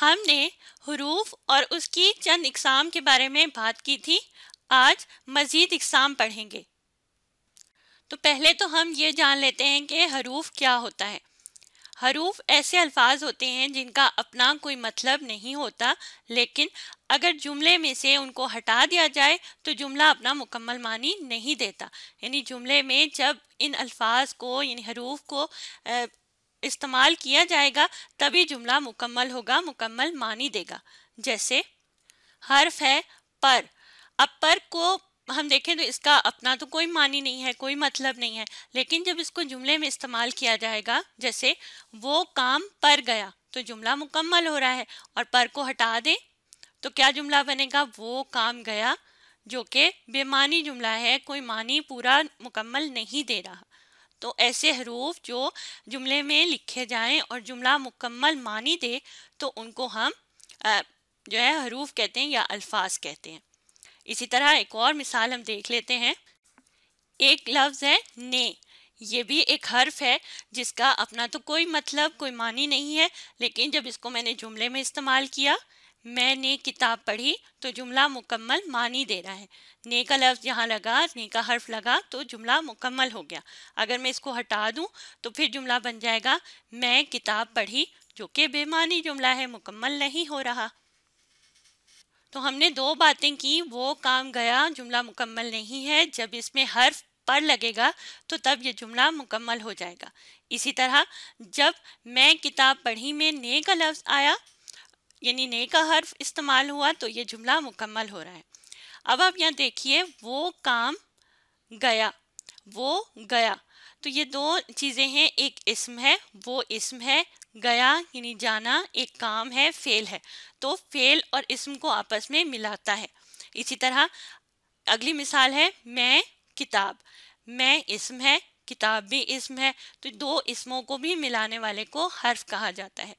हमने हरूफ और उसकी चंद इकसाम के बारे में बात की थी आज मज़ीद इकसाम पढ़ेंगे तो पहले तो हम ये जान लेते हैं कि हरूफ क्या होता है हरूफ ऐसे अल्फाज होते हैं जिनका अपना कोई मतलब नहीं होता लेकिन अगर जुमले में से उनको हटा दिया जाए तो जुमला अपना मुकम्मल मानी नहीं देता यानी जुमले में जब इन अल्फाज को यानी हरूफ को इस्तेमाल किया जाएगा तभी जुमला मुकम्मल होगा मुकम्मल मानी देगा जैसे हर्फ है पर अब पर को हम देखें तो इसका अपना तो कोई मानी नहीं है कोई मतलब नहीं है लेकिन जब इसको जुमले में इस्तेमाल किया जाएगा जैसे वो काम पर गया तो जुमला मुकम्मल हो रहा है और पर को हटा दें तो क्या जुमला बनेगा वो काम गया जो कि बेमानी जुमला है कोई मानी पूरा मुकम्मल नहीं दे रहा तो ऐसे हरूफ जो जुमले में लिखे जाएं और जुमला मुकम्मल मानी दे तो उनको हम जो है हरूफ कहते हैं या अल्फाज कहते हैं इसी तरह एक और मिसाल हम देख लेते हैं एक लफ्ज़ है ने ये भी एक हर्फ है जिसका अपना तो कोई मतलब कोई मानी नहीं है लेकिन जब इसको मैंने जुमले में इस्तेमाल किया मैंने किताब पढ़ी तो जुमला मुकम्मल मानी दे रहा है ने का लफ्ज़ यहाँ लगा ने का हर्फ लगा तो जुमला मुकम्मल हो गया अगर मैं इसको हटा दूँ तो फिर जुमला बन जाएगा मैं किताब पढ़ी जो कि बेमानी जुमला है मुकम्मल नहीं हो रहा तो हमने दो बातें की वो काम गया जुमला मुकम्मल नहीं है जब इसमें हर्फ पर लगेगा तो तब ये जुमला मुकम्मल हो जाएगा इसी तरह जब मैं किताब पढ़ी में ने का लफ्ज़ आया यानी ने का हर्फ इस्तेमाल हुआ तो ये जुमला मुकम्मल हो रहा है अब आप यहाँ देखिए वो काम गया वो गया तो ये दो चीज़ें हैं एक इसम है वो इसम है गया यानी जाना एक काम है फेल है तो फेल और इसम को आपस में मिलाता है इसी तरह अगली मिसाल है मैं किताब मैं इसम है किताब भी इसम है तो दो इसमों को भी मिलाने वाले को हर्फ कहा जाता है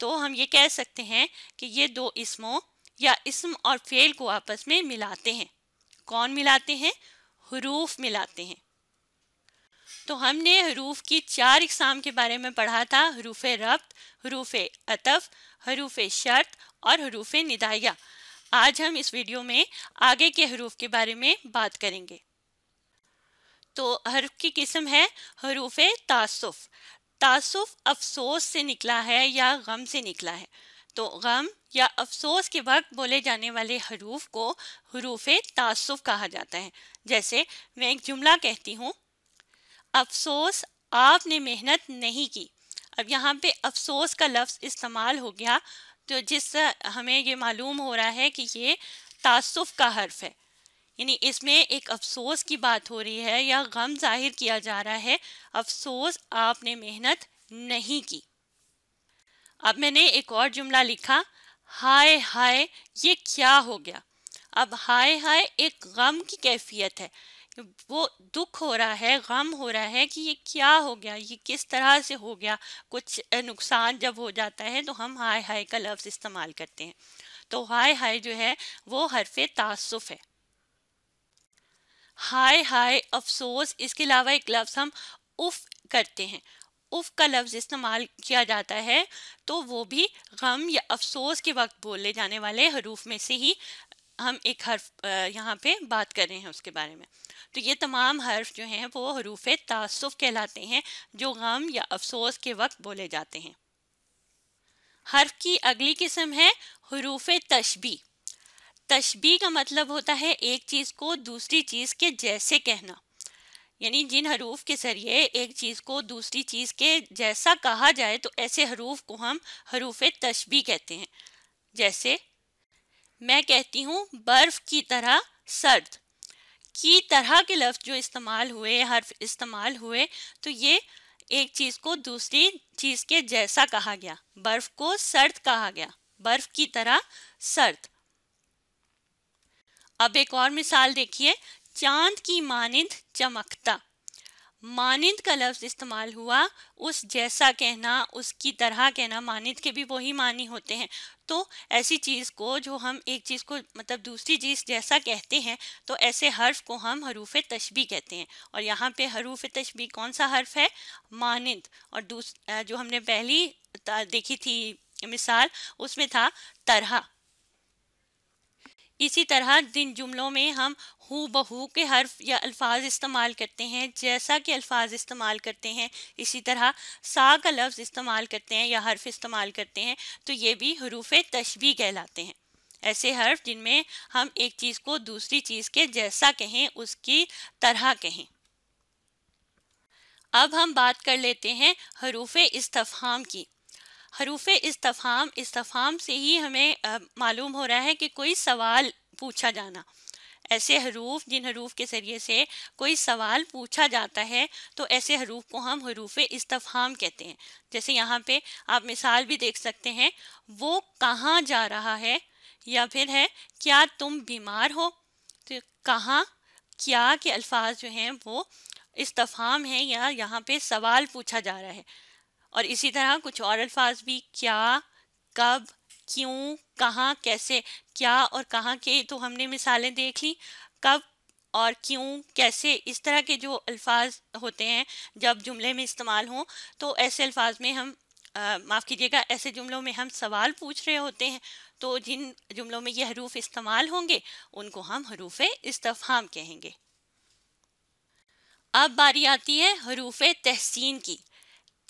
तो हम ये कह सकते हैं कि ये दो इसमों या इसम और फेल को आपस में मिलाते हैं कौन मिलाते हैं हरूफ मिलाते हैं तो हमने हरूफ की चार इकसाम के बारे में पढ़ा था हरूफ रब्त हरूफ अतफ हरूफ शर्त और हरूफ निदाया आज हम इस वीडियो में आगे के हरूफ के बारे में बात करेंगे तो हरूफ की किस्म है हरूफ तासुफ तासुफ अफसोस से निकला है या गम से निकला है तो गम या अफसोस के वक्त बोले जाने वाले हरूफ को हरूफ तासुफ कहा जाता है जैसे मैं एक जुमला कहती हूँ अफसोस आपने मेहनत नहीं की अब यहाँ पे अफसोस का लफ्ज़ इस्तेमाल हो गया तो जिस हमें ये मालूम हो रहा है कि ये तासुफ का हर्फ है यानी इसमें एक अफसोस की बात हो रही है या गम जाहिर किया जा रहा है अफसोस आपने मेहनत नहीं की अब मैंने एक और जुमला लिखा हाय हाय ये क्या हो गया अब हाय हाय एक गम की कैफियत है वो दुख हो रहा है गम हो रहा है कि ये क्या हो गया ये किस तरह से हो गया कुछ नुकसान जब हो जाता है तो हम हाय हाय का लफ्ज़ इस्तेमाल करते हैं तो हाय हाय जो है वो हरफ तासुफ़ है हाय हाय अफसोस इसके अलावा एक लफ्ज़ हम उफ़ करते हैं उफ़ का लफ्ज़ इस्तेमाल किया जाता है तो वो भी गम या अफसोस के वक्त बोले जाने वाले हरूफ में से ही हम एक हर्फ यहाँ पे बात कर रहे हैं उसके बारे में तो ये तमाम हर्फ जो हैं वो हरूफ तसफ़ कहलाते हैं जो गम या अफसोस के वक्त बोले जाते हैं हर्फ की अगली किस्म है हरूफ तशबी तशबी का मतलब होता है एक चीज़ को दूसरी चीज़ के जैसे कहना यानी जिन हरूफ के ज़रिए एक चीज़ को दूसरी चीज़ के जैसा कहा जाए तो ऐसे हरूफ को हम हरूफ तशबी कहते हैं जैसे मैं कहती हूँ बर्फ़ की तरह सर्द की तरह के लफ्ज़ जो इस्तेमाल हुए हर्फ इस्तेमाल हुए तो ये एक चीज़ को दूसरी चीज़ के जैसा कहा गया बर्फ़ को सर्द कहा गया बर्फ़ की तरह सर्द अब एक और मिसाल देखिए चांद की मानिंद चमकता मानिंद का लफ्ज इस्तेमाल हुआ उस जैसा कहना उसकी तरह कहना मानिंद के भी वही मानी होते हैं तो ऐसी चीज़ को जो हम एक चीज़ को मतलब दूसरी चीज़ जैसा कहते हैं तो ऐसे हर्फ को हम हरूफ तशबी कहते हैं और यहाँ पे हरूफ तशबी कौन सा हर्फ है मानिंद और दूस जो हमने पहली देखी थी मिसाल उसमें था तरह इसी तरह जिन जुमलों में हम हु बहू के हर्फ या अल्फाज इस्तेमाल करते हैं जैसा कि अल्फाज इस्तेमाल करते हैं इसी तरह सा का लफ्ज़ इस्तेमाल करते हैं या हर्फ इस्तेमाल करते हैं तो ये भी हरूफ तशबी कहलाते हैं ऐसे हर्फ जिनमें हम एक चीज़ को दूसरी चीज़ के जैसा कहें उसकी तरह कहें अब हम बात कर लेते हैं हरूफ इस्तफ़ाम की हरूफ इस्तफ़ाम इस्तफ़ाम से ही हमें मालूम हो रहा है कि कोई सवाल पूछा जाना ऐसे हरूफ जिन हरूफ के ज़रिए से कोई सवाल पूछा जाता है तो ऐसे हरूफ को हम हरूफ इस्तफ़ाम कहते हैं जैसे यहाँ पे आप मिसाल भी देख सकते हैं वो कहाँ जा रहा है या फिर है क्या तुम बीमार हो तो कहाँ क्या के अल्फाज जो हैं वो इस्तफ़ाम हैं या यहाँ पे सवाल पूछा जा रहा है और इसी तरह कुछ और अल्फाज भी क्या कब क्यों कहाँ कैसे क्या और कहाँ के तो हमने मिसालें देख ली कब और क्यों कैसे इस तरह के जो अल्फाज होते हैं जब जुमले में इस्तेमाल हों तो ऐसे अल्फाज में हम माफ़ कीजिएगा ऐसे जुमलों में हम सवाल पूछ रहे होते हैं तो जिन जुमलों में ये हरूफ इस्तेमाल होंगे उनको हम हरूफ इस्तफ़ाम कहेंगे अब बारी आती है हरूफ तहसीन की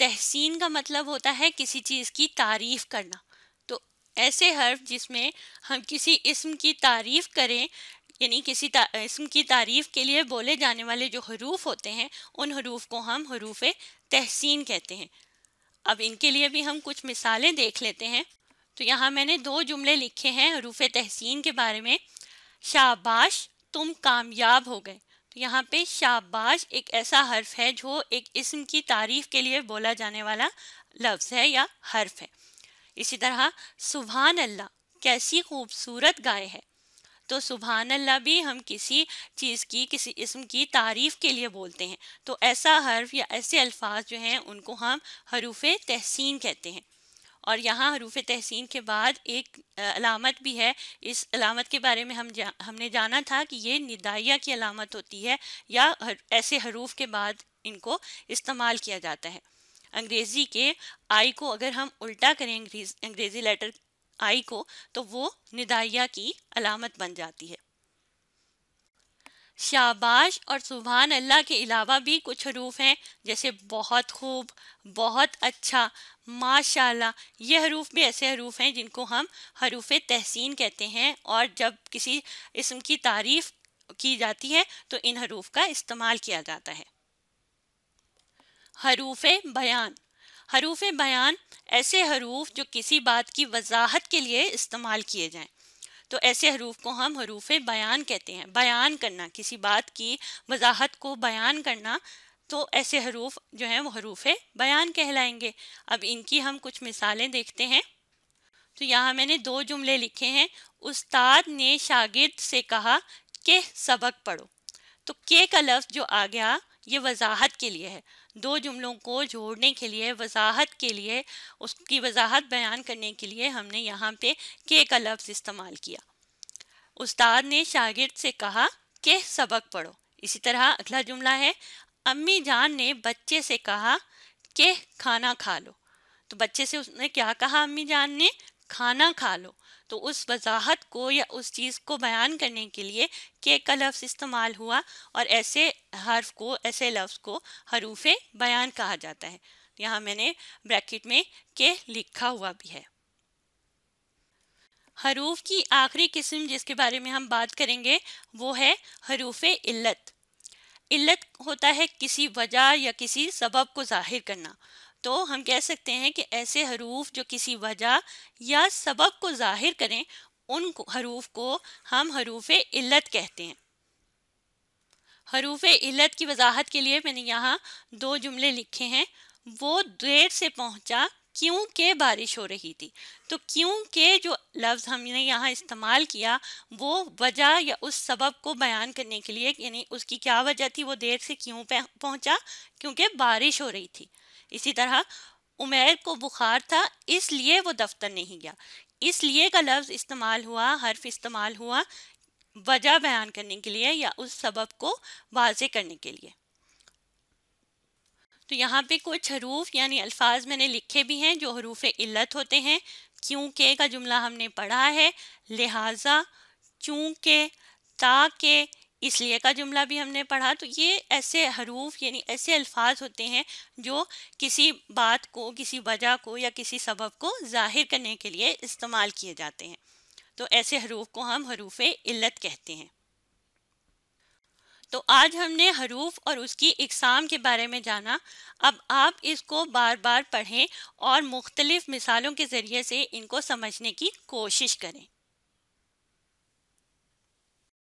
तहसीन का मतलब होता है किसी चीज़ की तारीफ करना तो ऐसे हर्फ जिसमें हम किसी इसम की तारीफ करें यानी किसी ता, इसम की तारीफ के लिए बोले जाने वाले जो हरूफ होते हैं उन हरूफ को हम हरूफ तहसीन कहते हैं अब इनके लिए भी हम कुछ मिसालें देख लेते हैं तो यहाँ मैंने दो जुमले लिखे हैं हरूफ तहसीन के बारे में शाबाश तुम कामयाब हो गए तो यहाँ पे शाबाश एक ऐसा हर्फ है जो एक इसम की तारीफ के लिए बोला जाने वाला लफ्ज़ है या हर्फ है इसी तरह सुबहान अल्लाह कैसी खूबसूरत गाय है तो सुबहान अल्लाह भी हम किसी चीज़ की किसी इसम की तारीफ़ के लिए बोलते हैं तो ऐसा हर्फ या ऐसे अल्फाज जो हैं उनको हम हरूफ तहसीन कहते हैं और यहाँ हरूफ तहसीन के बाद एक अलामत भी है इस अलामत के बारे में हम जा, हमने जाना था कि ये निदाइया की अलामत होती है या हर, ऐसे हरूफ के बाद इनको इस्तेमाल किया जाता है अंग्रेज़ी के आई को अगर हम उल्टा करें अंग्रेज़ी लेटर आई को तो वो निदाइया की अलामत बन जाती है शाबाश और सुबहान अल्लाह के अलावा भी कुछ हरूफ हैं जैसे बहुत खूब बहुत अच्छा माशाल्लाह ये हरूफ भी ऐसे हरूफ हैं जिनको हम हरूफ तहसीन कहते हैं और जब किसी इसम की तारीफ़ की जाती है तो इन हरूफ का इस्तेमाल किया जाता है हरूफ बयान हरूफ बयान ऐसे हरूफ जो किसी बात की वजाहत के लिए इस्तेमाल किए जाएं तो ऐसे हरूफ को हम हरूफ बयान कहते हैं बयान करना किसी बात की वजाहत को बयान करना तो ऐसे हरूफ जो हैं वो हरूफ बयान कहलाएंगे अब इनकी हम कुछ मिसालें देखते हैं तो यहाँ मैंने दो जुमले लिखे हैं उस्ताद ने शागिद से कहा कि सबक पढ़ो तो के का लफ्ज़ जो आ गया ये वजाहत के लिए है दो जुमलों को जोड़ने के लिए वजाहत के लिए उसकी वजाहत बयान करने के लिए हमने यहाँ पे के का लफ्ज़ इस्तेमाल किया उस्ताद ने शागिर्द से कहा कि सबक पढ़ो इसी तरह अगला जुमला है अम्मी जान ने बच्चे से कहा कि खाना खा लो तो बच्चे से उसने क्या कहा अम्मी जान ने खाना खा लो तो उस वजाहत को या उस चीज़ को बयान करने के लिए के का लफ्ज़ इस्तेमाल हुआ और ऐसे हर्फ को ऐसे लफ्ज़ को हरूफ बयान कहा जाता है यहाँ मैंने ब्रैकेट में के लिखा हुआ भी है हरूफ की आखिरी किस्म जिसके बारे में हम बात करेंगे वो है हरूफ इल्लत इल्लत होता है किसी वजह या किसी सबब को जाहिर करना तो हम कह सकते हैं कि ऐसे हरूफ जो किसी वजह या सबब को जाहिर करें उन हरूफ को हम हरूफ इल्लत कहते हैं हरूफ इल्लत की वजाहत के लिए मैंने यहाँ दो जुमले लिखे हैं वो देर से पहुँचा क्योंकि बारिश हो रही थी तो क्योंकि जो लफ्ज़ हमने यहाँ इस्तेमाल किया वो वजह या उस सबब को बयान करने के लिए यानी उसकी क्या वजह थी वो देर से क्यों पहुँचा क्योंकि बारिश हो रही थी इसी तरह उमेर को बुखार था इसलिए वो दफ्तर नहीं गया इसलिए का लफ्ज़ इस्तेमाल हुआ हर्फ इस्तेमाल हुआ वजह बयान करने के लिए या उस सबब को वाजे करने के लिए तो यहाँ पे कुछ हरूफ यानी अल्फाज मैंने लिखे भी हैं जो हरूफ इल्लत होते हैं क्योंकि का जुमला हमने पढ़ा है लिहाजा चूँकि ता के इसलिए का जुमला भी हमने पढ़ा तो ये ऐसे हरूफ यानी ऐसे अल्फाज होते हैं जो किसी बात को किसी वजह को या किसी सबब को जाहिर करने के लिए इस्तेमाल किए जाते हैं तो ऐसे हरूफ को हम हरूफ इल्लत कहते हैं तो आज हमने हरूफ और उसकी इकसाम के बारे में जाना अब आप इसको बार बार पढ़ें और मुख्तलिफ़ मिसालों के ज़रिए से इनको समझने की कोशिश करें